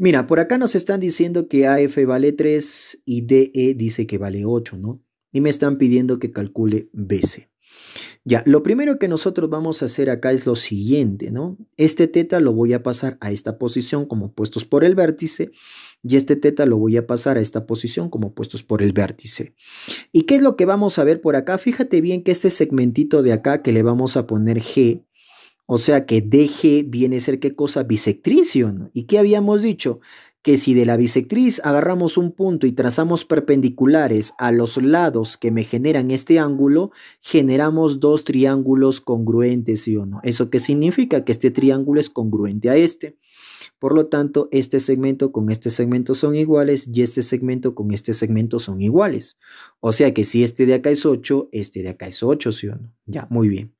Mira, por acá nos están diciendo que AF vale 3 y DE dice que vale 8, ¿no? Y me están pidiendo que calcule BC. Ya, lo primero que nosotros vamos a hacer acá es lo siguiente, ¿no? Este teta lo voy a pasar a esta posición como puestos por el vértice y este teta lo voy a pasar a esta posición como puestos por el vértice. ¿Y qué es lo que vamos a ver por acá? Fíjate bien que este segmentito de acá que le vamos a poner G o sea que deje viene a ser qué cosa bisectrición. ¿Y qué habíamos dicho? Que si de la bisectriz agarramos un punto y trazamos perpendiculares a los lados que me generan este ángulo, generamos dos triángulos congruentes, ¿sí o no? ¿Eso qué significa? Que este triángulo es congruente a este. Por lo tanto, este segmento con este segmento son iguales y este segmento con este segmento son iguales. O sea que si este de acá es 8, este de acá es 8, ¿sí o no? Ya, muy bien.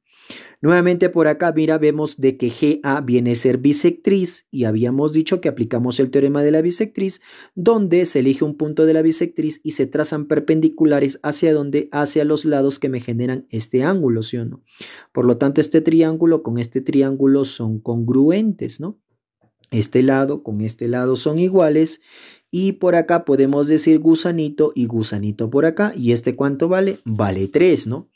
Nuevamente por acá, mira, vemos de que GA viene a ser bisectriz y habíamos dicho que aplicamos el teorema de la bisectriz, donde se elige un punto de la bisectriz y se trazan perpendiculares hacia donde, hacia los lados que me generan este ángulo, ¿sí o no? Por lo tanto, este triángulo con este triángulo son congruentes, ¿no? Este lado con este lado son iguales y por acá podemos decir gusanito y gusanito por acá. ¿Y este cuánto vale? Vale 3, ¿no?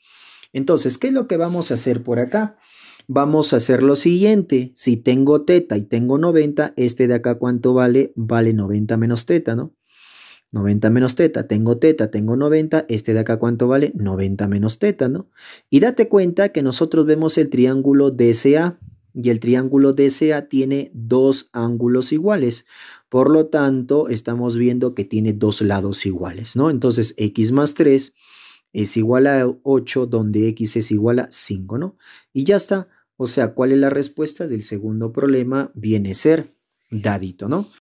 Entonces, ¿qué es lo que vamos a hacer por acá? Vamos a hacer lo siguiente. Si tengo teta y tengo 90, este de acá cuánto vale? Vale 90 menos teta, ¿no? 90 menos teta, tengo teta, tengo 90, este de acá cuánto vale? 90 menos teta, ¿no? Y date cuenta que nosotros vemos el triángulo DCA y el triángulo DCA tiene dos ángulos iguales. Por lo tanto, estamos viendo que tiene dos lados iguales, ¿no? Entonces, x más 3 es igual a 8, donde x es igual a 5, ¿no? Y ya está. O sea, ¿cuál es la respuesta del segundo problema? Viene ser dadito, ¿no?